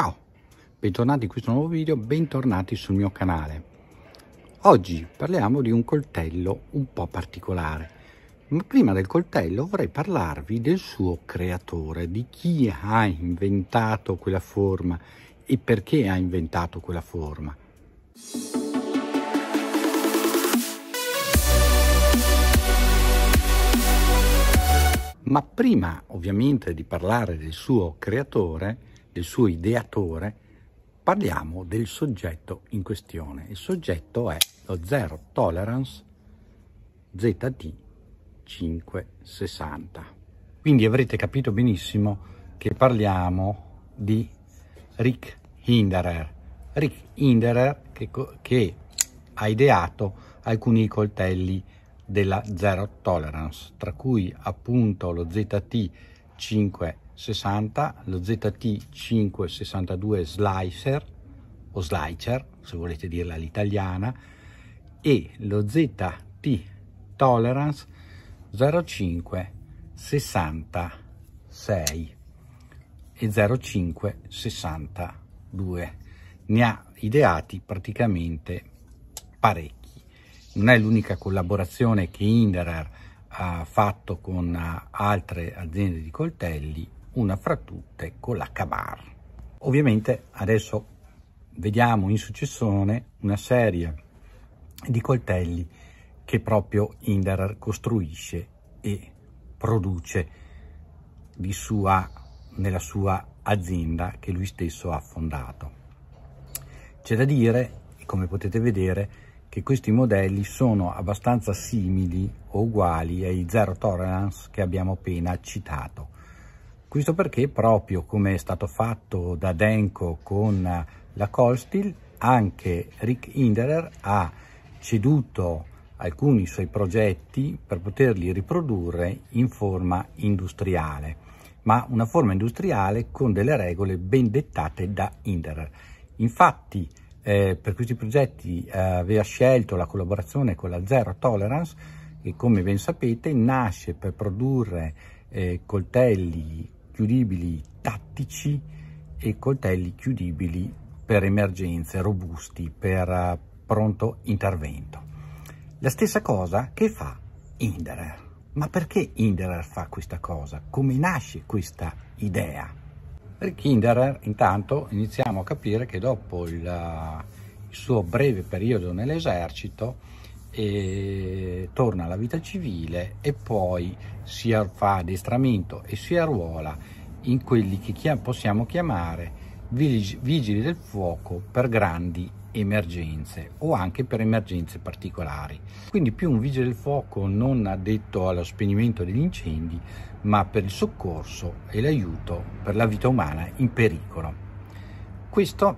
Ciao, bentornati in questo nuovo video, bentornati sul mio canale. Oggi parliamo di un coltello un po' particolare, ma prima del coltello vorrei parlarvi del suo creatore, di chi ha inventato quella forma e perché ha inventato quella forma. Ma prima ovviamente di parlare del suo creatore, del suo ideatore, parliamo del soggetto in questione. Il soggetto è lo Zero Tolerance ZT 560. Quindi avrete capito benissimo che parliamo di Rick Hinderer. Rick Hinderer che, che ha ideato alcuni coltelli della Zero Tolerance, tra cui appunto lo ZT 560 60, lo ZT562 Slicer o Slicer, se volete dirla all'italiana, e lo ZT Tolerance 0566 e 0562. Ne ha ideati praticamente parecchi. Non è l'unica collaborazione che Inderer ha fatto con eh, altre aziende di coltelli, una fra tutte con la Cabar. Ovviamente adesso vediamo in successione una serie di coltelli che proprio Inderer costruisce e produce sua, nella sua azienda che lui stesso ha fondato. C'è da dire, come potete vedere, che questi modelli sono abbastanza simili o uguali ai Zero Tolerance che abbiamo appena citato, questo perché proprio come è stato fatto da Denko con la Colstil, anche Rick Hinderer ha ceduto alcuni suoi progetti per poterli riprodurre in forma industriale, ma una forma industriale con delle regole ben dettate da Hinderer. Infatti eh, per questi progetti eh, aveva scelto la collaborazione con la Zero Tolerance che come ben sapete nasce per produrre eh, coltelli chiudibili tattici e coltelli chiudibili per emergenze, robusti, per eh, pronto intervento. La stessa cosa che fa Inderer. Ma perché Inderer fa questa cosa? Come nasce questa idea? Per Kinderer intanto iniziamo a capire che dopo il, eh, il suo breve periodo nell'esercito eh, torna alla vita civile e poi si fa addestramento e si arruola in quelli che chiam possiamo chiamare vigili del fuoco per grandi emergenze o anche per emergenze particolari. Quindi più un vigile del fuoco non addetto allo spegnimento degli incendi, ma per il soccorso e l'aiuto per la vita umana in pericolo. Questo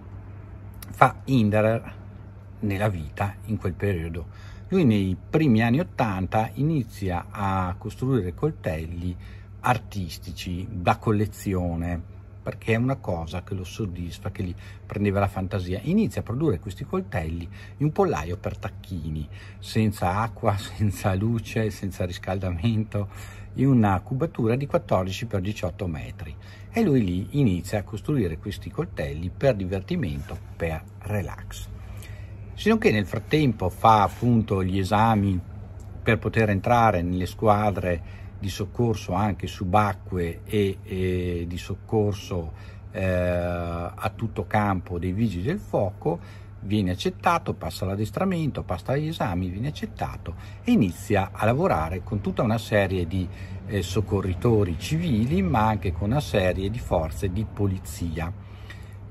fa Inderer nella vita in quel periodo lui nei primi anni 80 inizia a costruire coltelli artistici da collezione perché è una cosa che lo soddisfa, che gli prendeva la fantasia. Inizia a produrre questi coltelli in un pollaio per tacchini, senza acqua, senza luce, senza riscaldamento, in una cubatura di 14 x 18 metri. E lui lì inizia a costruire questi coltelli per divertimento, per relax. Sinonché nel frattempo fa appunto gli esami per poter entrare nelle squadre di soccorso anche subacquee e, e di soccorso eh, a tutto campo dei vigili del fuoco, viene accettato, passa l'addestramento, passa agli esami, viene accettato e inizia a lavorare con tutta una serie di eh, soccorritori civili, ma anche con una serie di forze di polizia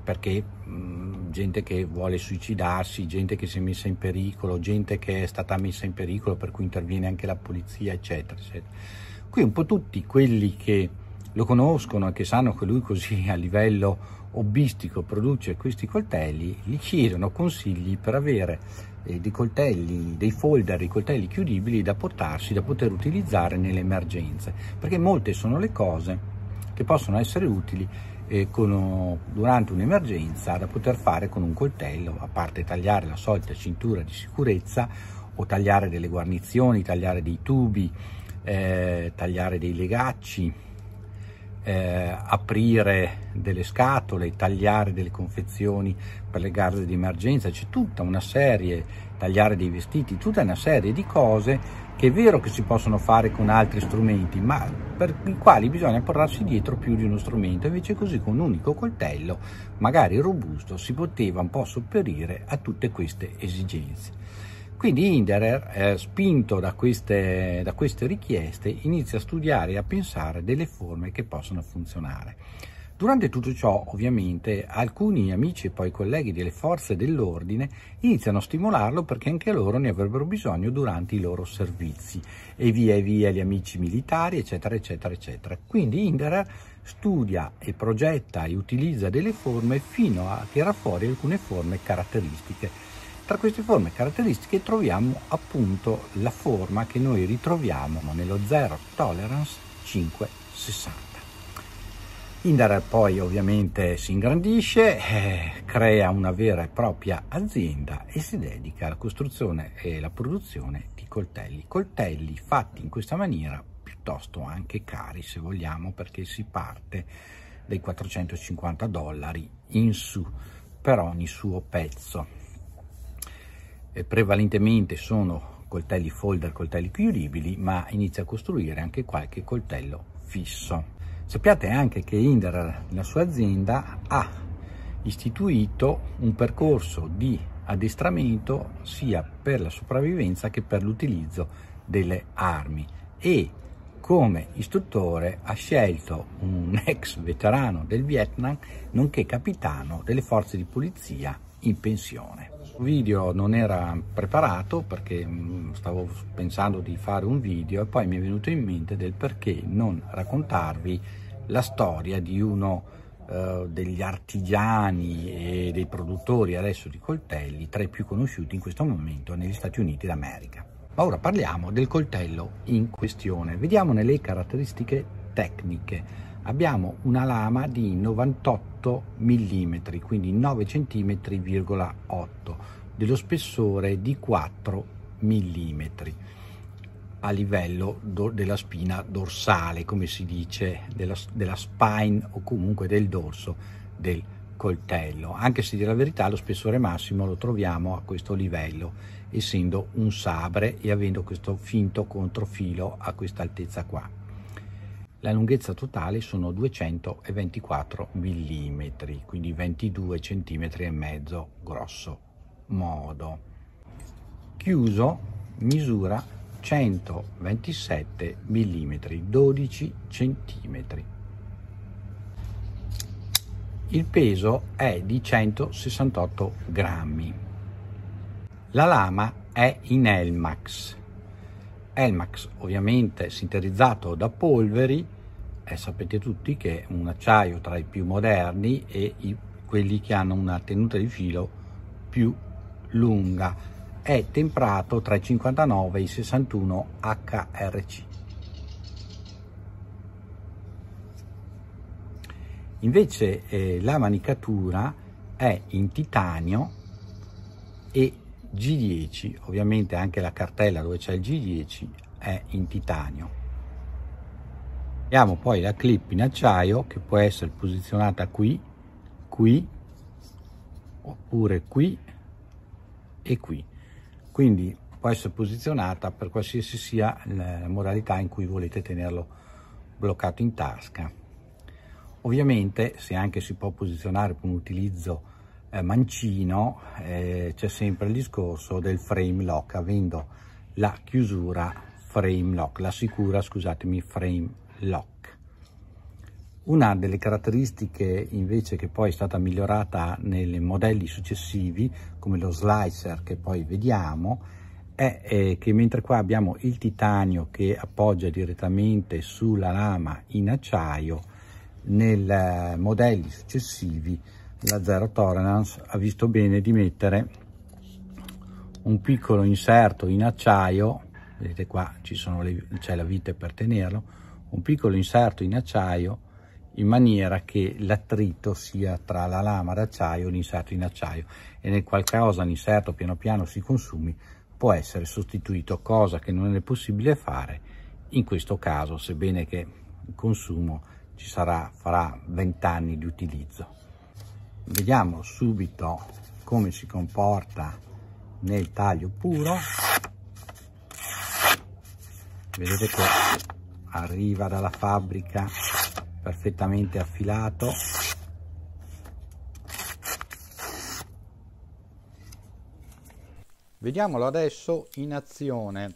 perché mm, gente che vuole suicidarsi, gente che si è messa in pericolo, gente che è stata messa in pericolo per cui interviene anche la polizia, eccetera, eccetera. Qui un po' tutti quelli che lo conoscono e che sanno che lui così a livello hobbistico produce questi coltelli, gli chiedono consigli per avere eh, dei coltelli, dei folder, dei coltelli chiudibili da portarsi, da poter utilizzare nelle emergenze, perché molte sono le cose che possono essere utili eh, con, durante un'emergenza da poter fare con un coltello, a parte tagliare la solita cintura di sicurezza o tagliare delle guarnizioni, tagliare dei tubi, eh, tagliare dei legacci, eh, aprire delle scatole, tagliare delle confezioni per le garde di emergenza, c'è tutta una serie, tagliare dei vestiti, tutta una serie di cose che è vero che si possono fare con altri strumenti, ma per i quali bisogna portarsi dietro più di uno strumento, invece così con un unico coltello, magari robusto, si poteva un po' sopperire a tutte queste esigenze. Quindi Hinderer, eh, spinto da queste, da queste richieste, inizia a studiare e a pensare delle forme che possono funzionare. Durante tutto ciò, ovviamente, alcuni amici e poi colleghi delle forze dell'ordine iniziano a stimolarlo perché anche loro ne avrebbero bisogno durante i loro servizi e via e via gli amici militari, eccetera, eccetera, eccetera. Quindi Indra studia e progetta e utilizza delle forme fino a tirare fuori alcune forme caratteristiche. Tra queste forme caratteristiche troviamo appunto la forma che noi ritroviamo nello Zero Tolerance 560. Indar poi ovviamente si ingrandisce, eh, crea una vera e propria azienda e si dedica alla costruzione e alla produzione di coltelli. Coltelli fatti in questa maniera piuttosto anche cari se vogliamo perché si parte dai 450 dollari in su per ogni suo pezzo. E prevalentemente sono coltelli folder, coltelli chiudibili, ma inizia a costruire anche qualche coltello fisso. Sappiate anche che Inder, la sua azienda, ha istituito un percorso di addestramento sia per la sopravvivenza che per l'utilizzo delle armi e come istruttore ha scelto un ex veterano del Vietnam nonché capitano delle forze di polizia in pensione. Il video non era preparato perché mm, stavo pensando di fare un video e poi mi è venuto in mente del perché non raccontarvi la storia di uno eh, degli artigiani e dei produttori adesso di coltelli tra i più conosciuti in questo momento negli Stati Uniti d'America. Ma ora parliamo del coltello in questione, vediamone le caratteristiche tecniche abbiamo una lama di 98 mm, quindi 9 cm,8 dello spessore di 4 mm a livello do, della spina dorsale, come si dice, della, della spine o comunque del dorso del coltello, anche se dire la verità lo spessore massimo lo troviamo a questo livello, essendo un sabre e avendo questo finto controfilo a questa altezza qua la lunghezza totale sono 224 mm, quindi 22 cm e mezzo grosso modo. Chiuso misura 127 mm, 12 cm. Il peso è di 168 grammi. La lama è in Elmax Elmax ovviamente sintetizzato da polveri e sapete tutti che è un acciaio tra i più moderni e i, quelli che hanno una tenuta di filo più lunga è temperato tra i 59 e i 61 HRC invece eh, la manicatura è in titanio e G10, ovviamente anche la cartella dove c'è il G10 è in titanio. Abbiamo poi la clip in acciaio che può essere posizionata qui, qui, oppure qui e qui. Quindi può essere posizionata per qualsiasi sia la modalità in cui volete tenerlo bloccato in tasca. Ovviamente se anche si può posizionare per un utilizzo eh, mancino eh, c'è sempre il discorso del frame lock avendo la chiusura frame lock la sicura scusatemi frame lock una delle caratteristiche invece che poi è stata migliorata nei modelli successivi come lo slicer che poi vediamo è eh, che mentre qua abbiamo il titanio che appoggia direttamente sulla lama in acciaio nei eh, modelli successivi la Zero Tolerance ha visto bene di mettere un piccolo inserto in acciaio, vedete qua c'è la vite per tenerlo, un piccolo inserto in acciaio in maniera che l'attrito sia tra la lama d'acciaio e l'inserto in acciaio e nel qualche cosa l'inserto piano piano si consumi può essere sostituito, cosa che non è possibile fare in questo caso, sebbene che il consumo ci sarà fra 20 anni di utilizzo vediamo subito come si comporta nel taglio puro vedete che arriva dalla fabbrica perfettamente affilato vediamolo adesso in azione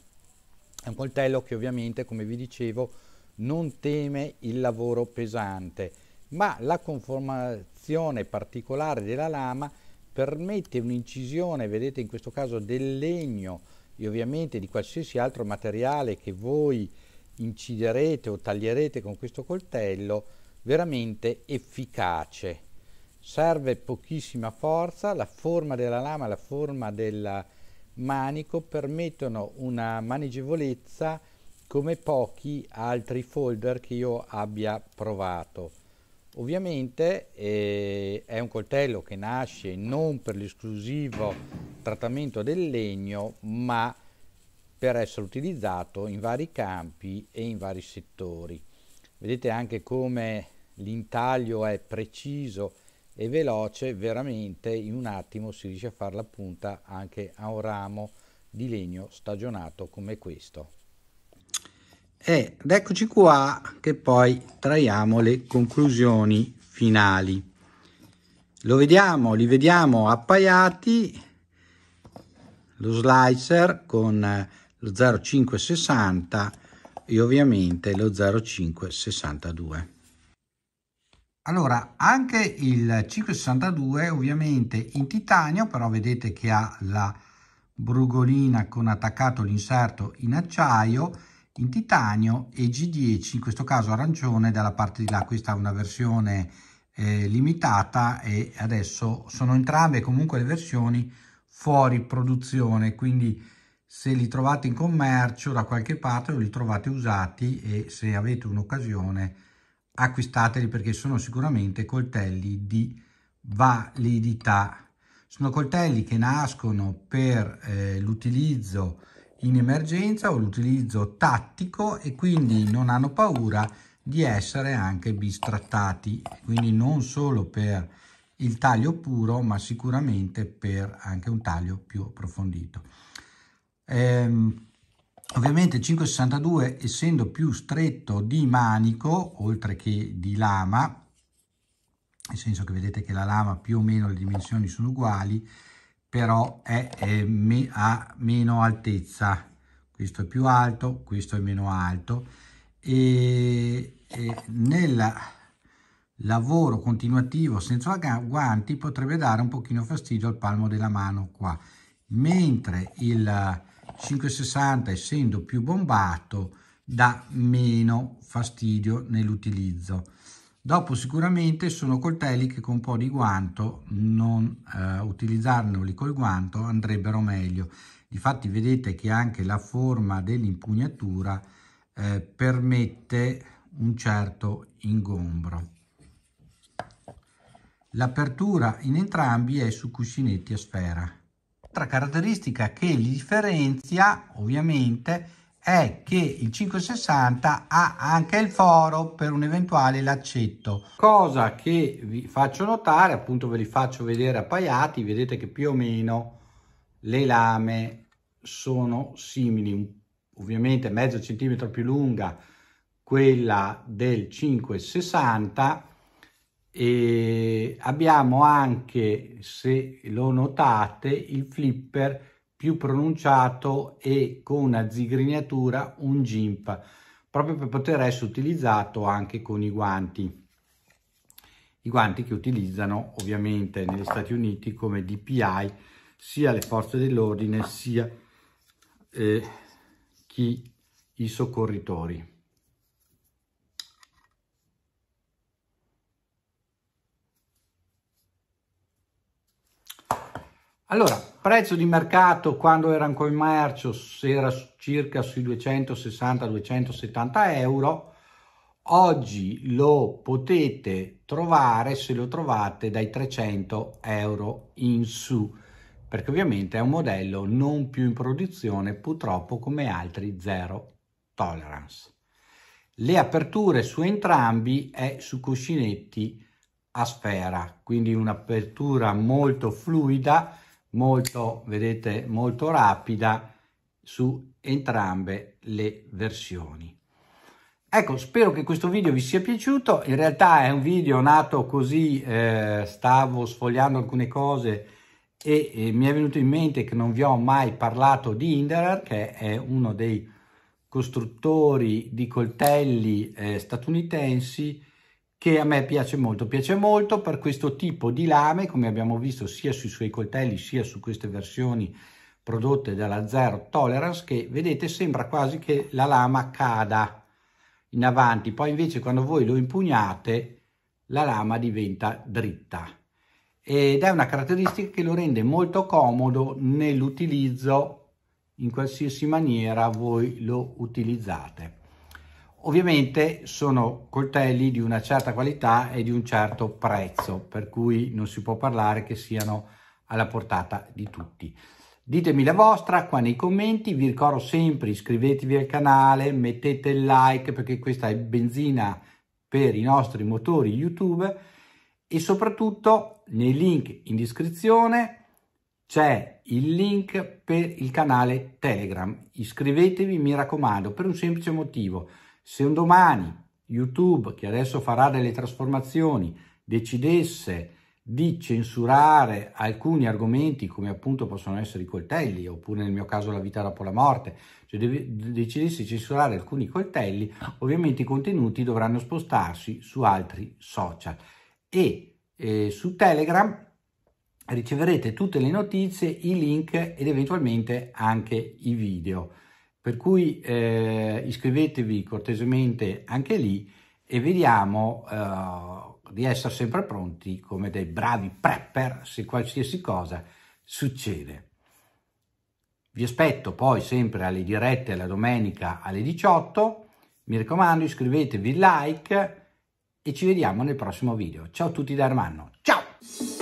è un coltello che ovviamente come vi dicevo non teme il lavoro pesante ma la conformazione particolare della lama permette un'incisione, vedete in questo caso del legno e ovviamente di qualsiasi altro materiale che voi inciderete o taglierete con questo coltello, veramente efficace. Serve pochissima forza, la forma della lama la forma del manico permettono una maneggevolezza come pochi altri folder che io abbia provato. Ovviamente eh, è un coltello che nasce non per l'esclusivo trattamento del legno, ma per essere utilizzato in vari campi e in vari settori. Vedete anche come l'intaglio è preciso e veloce, veramente in un attimo si riesce a fare la punta anche a un ramo di legno stagionato come questo ed eccoci qua che poi traiamo le conclusioni finali. Lo vediamo, li vediamo appaiati, lo slicer con lo 0,560 e ovviamente lo 0,562. Allora, anche il 562 ovviamente in titanio, però vedete che ha la brugolina con attaccato l'inserto in acciaio, in titanio e G10 in questo caso arancione dalla parte di là questa è una versione eh, limitata e adesso sono entrambe comunque le versioni fuori produzione quindi se li trovate in commercio da qualche parte o li trovate usati e se avete un'occasione acquistateli perché sono sicuramente coltelli di validità sono coltelli che nascono per eh, l'utilizzo in emergenza o l'utilizzo tattico e quindi non hanno paura di essere anche bistrattati, quindi non solo per il taglio puro ma sicuramente per anche un taglio più approfondito. Ehm, ovviamente 562 essendo più stretto di manico oltre che di lama, nel senso che vedete che la lama più o meno le dimensioni sono uguali, però è, è mi, ha meno altezza questo è più alto questo è meno alto e, e nel lavoro continuativo senza guanti potrebbe dare un pochino fastidio al palmo della mano qua mentre il 560 essendo più bombato dà meno fastidio nell'utilizzo Dopo sicuramente sono coltelli che con un po' di guanto, non eh, utilizzarli col guanto andrebbero meglio. Difatti vedete che anche la forma dell'impugnatura eh, permette un certo ingombro. L'apertura in entrambi è su cuscinetti a sfera. Altra caratteristica che li differenzia ovviamente è che il 560 ha anche il foro per un eventuale laccetto cosa che vi faccio notare appunto ve li faccio vedere appaiati vedete che più o meno le lame sono simili ovviamente mezzo centimetro più lunga quella del 560 e abbiamo anche se lo notate il flipper più pronunciato e con una zigrinatura un gimp, proprio per poter essere utilizzato anche con i guanti. I guanti che utilizzano ovviamente negli Stati Uniti come DPI sia le forze dell'ordine sia eh, chi i soccorritori. Allora, prezzo di mercato quando era in commercio era circa sui 260-270 euro, oggi lo potete trovare se lo trovate dai 300 euro in su, perché ovviamente è un modello non più in produzione purtroppo come altri zero tolerance. Le aperture su entrambi è su cuscinetti a sfera, quindi un'apertura molto fluida, molto, vedete, molto rapida su entrambe le versioni. Ecco, spero che questo video vi sia piaciuto, in realtà è un video nato così, eh, stavo sfogliando alcune cose e, e, mi è venuto in mente che non vi ho mai parlato di Inderer, che è uno dei costruttori di coltelli eh, statunitensi che a me piace molto, piace molto per questo tipo di lame, come abbiamo visto sia sui suoi coltelli sia su queste versioni prodotte dalla Zero Tolerance, che vedete sembra quasi che la lama cada in avanti, poi invece quando voi lo impugnate la lama diventa dritta ed è una caratteristica che lo rende molto comodo nell'utilizzo in qualsiasi maniera voi lo utilizzate. Ovviamente sono coltelli di una certa qualità e di un certo prezzo, per cui non si può parlare che siano alla portata di tutti. Ditemi la vostra qua nei commenti, vi ricordo sempre iscrivetevi al canale, mettete il like perché questa è benzina per i nostri motori YouTube e soprattutto nei link in descrizione c'è il link per il canale Telegram. Iscrivetevi, mi raccomando, per un semplice motivo se un domani YouTube, che adesso farà delle trasformazioni, decidesse di censurare alcuni argomenti come appunto possono essere i coltelli oppure nel mio caso la vita dopo la morte se cioè decidesse di censurare alcuni coltelli ovviamente i contenuti dovranno spostarsi su altri social e eh, su telegram riceverete tutte le notizie i link ed eventualmente anche i video per cui eh, iscrivetevi cortesemente anche lì e vediamo eh, di essere sempre pronti come dei bravi prepper se qualsiasi cosa succede. Vi aspetto poi sempre alle dirette la domenica alle 18. Mi raccomando iscrivetevi, like e ci vediamo nel prossimo video. Ciao a tutti da Armando. Ciao!